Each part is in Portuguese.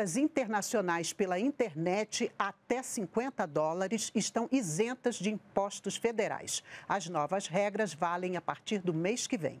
compras internacionais pela internet até 50 dólares estão isentas de impostos federais. As novas regras valem a partir do mês que vem.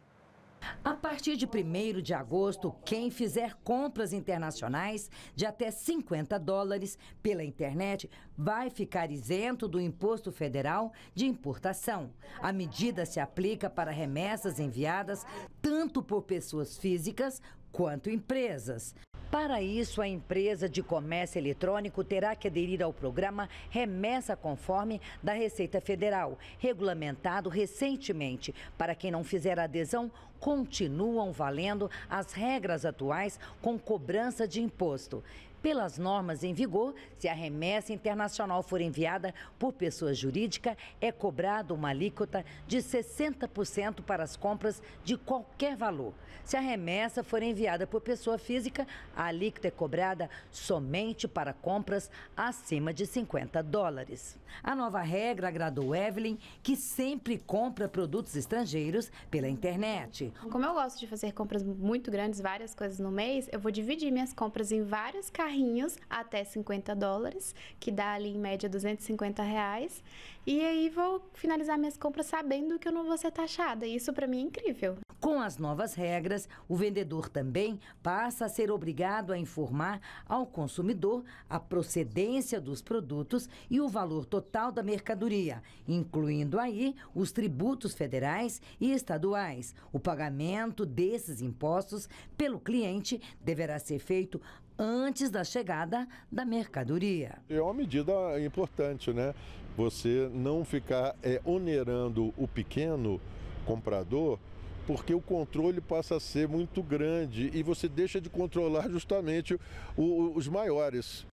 A partir de 1 de agosto, quem fizer compras internacionais de até 50 dólares pela internet vai ficar isento do Imposto Federal de Importação. A medida se aplica para remessas enviadas tanto por pessoas físicas quanto empresas. Para isso, a empresa de comércio eletrônico terá que aderir ao programa Remessa Conforme da Receita Federal, regulamentado recentemente. Para quem não fizer adesão, continuam valendo as regras atuais com cobrança de imposto. Pelas normas em vigor, se a remessa internacional for enviada por pessoa jurídica, é cobrado uma alíquota de 60% para as compras de qualquer valor. Se a remessa for enviada enviada por pessoa física, a alíquota é cobrada somente para compras acima de 50 dólares. A nova regra agradou Evelyn, que sempre compra produtos estrangeiros pela internet. Como eu gosto de fazer compras muito grandes, várias coisas no mês, eu vou dividir minhas compras em vários carrinhos até 50 dólares, que dá ali em média 250 reais. E aí vou finalizar minhas compras sabendo que eu não vou ser taxada. Isso para mim é incrível. Com as novas regras, o vendedor também passa a ser obrigado a informar ao consumidor a procedência dos produtos e o valor total da mercadoria, incluindo aí os tributos federais e estaduais. O pagamento desses impostos pelo cliente deverá ser feito antes da chegada da mercadoria. É uma medida importante, né? Você não ficar é, onerando o pequeno comprador porque o controle passa a ser muito grande e você deixa de controlar justamente os maiores.